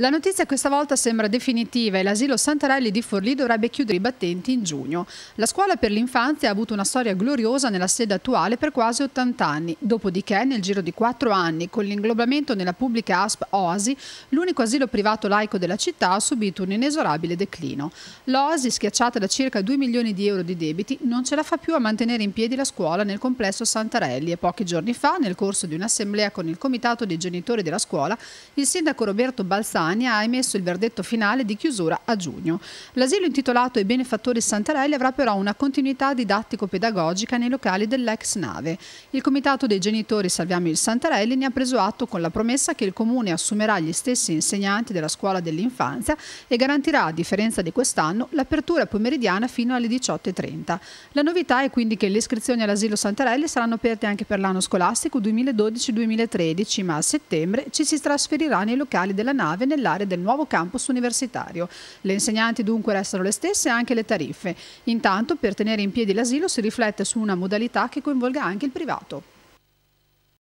La notizia questa volta sembra definitiva e l'asilo Santarelli di Forlì dovrebbe chiudere i battenti in giugno. La scuola per l'infanzia ha avuto una storia gloriosa nella sede attuale per quasi 80 anni, dopodiché nel giro di 4 anni, con l'inglobamento nella pubblica ASP Oasi, l'unico asilo privato laico della città ha subito un inesorabile declino. L'Oasi, schiacciata da circa 2 milioni di euro di debiti, non ce la fa più a mantenere in piedi la scuola nel complesso Santarelli e pochi giorni fa, nel corso di un'assemblea con il comitato dei genitori della scuola, il sindaco Roberto Balzani Campania ha emesso il verdetto finale di chiusura a giugno. L'asilo intitolato ai benefattori Santarelli avrà però una continuità didattico-pedagogica nei locali dell'ex nave. Il comitato dei genitori Salviamo il Santarelli ne ha preso atto con la promessa che il comune assumerà gli stessi insegnanti della scuola dell'infanzia e garantirà, a differenza di quest'anno, l'apertura pomeridiana fino alle 18.30. La novità è quindi che le iscrizioni all'asilo Santarelli saranno aperte anche per l'anno scolastico 2012-2013, ma a settembre ci si trasferirà nei locali della nave nel dell'area del nuovo campus universitario. Le insegnanti dunque restano le stesse e anche le tariffe. Intanto per tenere in piedi l'asilo si riflette su una modalità che coinvolga anche il privato.